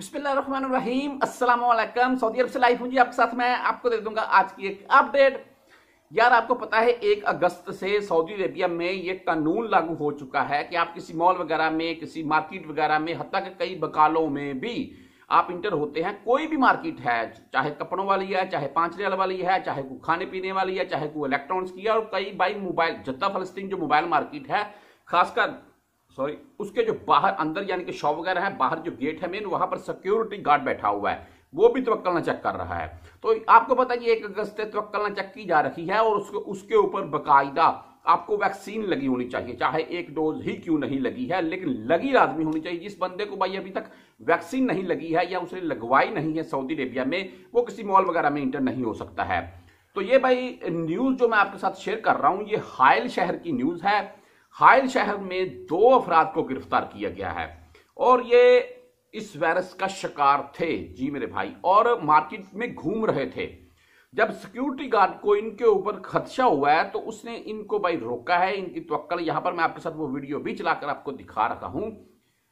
बिस्मिल्लाम अस्सलाम सऊदी अरब से लाइव हूँ जी आपके साथ मैं आपको दे दूंगा आज की एक अपडेट यार आपको पता है एक अगस्त से सऊदी अरेबिया में ये कानून लागू हो चुका है कि आप किसी मॉल वगैरह में किसी मार्केट वगैरह में हती के कई बकालों में भी आप इंटर होते हैं कोई भी मार्केट है चाहे कपड़ों वाली है चाहे पाँच रियल वाली है चाहे कोई खाने पीने वाली है चाहे कोई इलेक्ट्रॉनिक्स की है और कई बाई मोबाइल जद्दा फलस्तीन जो मोबाइल मार्केट है खासकर सॉरी उसके जो बाहर अंदर यानी कि शॉप वगैरह है बाहर जो गेट है मेन वहां पर सिक्योरिटी गार्ड बैठा हुआ है वो भी न चेक कर रहा है तो आपको पता है कि एक अगस्त से न चेक की जा रही है और उसको उसके ऊपर बाकायदा आपको वैक्सीन लगी होनी चाहिए चाहे एक डोज ही क्यों नहीं लगी है लेकिन लगी लाजमी होनी चाहिए जिस बंदे को भाई अभी तक वैक्सीन नहीं लगी है या उसे लगवाई नहीं है सऊदी अरेबिया में वो किसी मॉल वगैरह में इंटर नहीं हो सकता है तो ये भाई न्यूज़ जो मैं आपके साथ शेयर कर रहा हूँ ये हायल शहर की न्यूज़ है हायल शहर में दो अफराद को गिरफ्तार किया गया है और ये इस वायरस का शिकार थे जी मेरे भाई और मार्केट में घूम रहे थे जब सिक्योरिटी गार्ड को इनके ऊपर खदशा हुआ है तो उसने इनको भाई रोका है इनकी तवक्ल यहां पर मैं आपके साथ वो वीडियो भी चलाकर आपको दिखा रहा हूं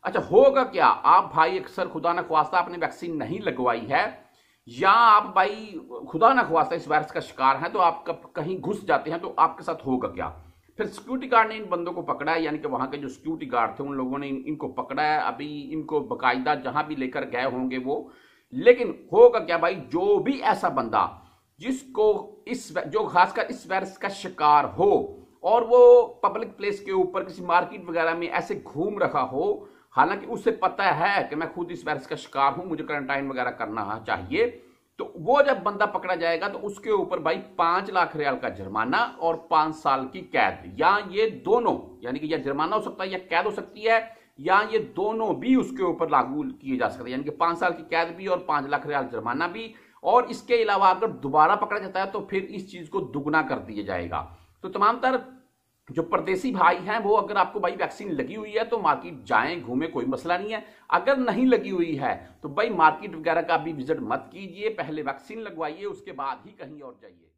अच्छा होगा क्या आप भाई अक्सर खुदा ना खुआस्ता आपने वैक्सीन नहीं लगवाई है या आप भाई खुदा ना खुआस्ता इस वायरस का शिकार है तो आप कहीं घुस जाते हैं तो आपके साथ होगा क्या फिर सिक्योरिटी गार्ड ने इन बंदों को पकड़ा है यानी कि वहाँ के जो सिक्योरिटी गार्ड थे उन लोगों ने इन, इनको पकड़ा है अभी इनको बाकायदा जहाँ भी लेकर गए होंगे वो लेकिन होगा क्या भाई जो भी ऐसा बंदा जिसको इस जो खासकर इस वायरस का शिकार हो और वो पब्लिक प्लेस के ऊपर किसी मार्केट वगैरह में ऐसे घूम रखा हो हालांकि उसे पता है कि मैं खुद इस वायरस का शिकार हूं मुझे क्वारंटाइन वगैरह करना चाहिए तो वो जब बंदा पकड़ा जाएगा तो उसके ऊपर भाई पांच लाख रियाल का जुर्माना और पांच साल की कैद या ये दोनों यानी कि या जुर्माना हो सकता है या कैद हो सकती है या ये दोनों भी उसके ऊपर लागू किए जा सकते हैं यानी कि पांच साल की कैद भी और पांच लाख रियाल जुर्माना भी और इसके अलावा अगर दोबारा पकड़ा जाता है तो फिर इस चीज को दुगुना कर दिया जाएगा तो तमाम तर जो परदेसी भाई हैं वो अगर आपको भाई वैक्सीन लगी हुई है तो मार्केट जाएं घूमें कोई मसला नहीं है अगर नहीं लगी हुई है तो भाई मार्केट वगैरह का भी विजिट मत कीजिए पहले वैक्सीन लगवाइए उसके बाद ही कहीं और जाइए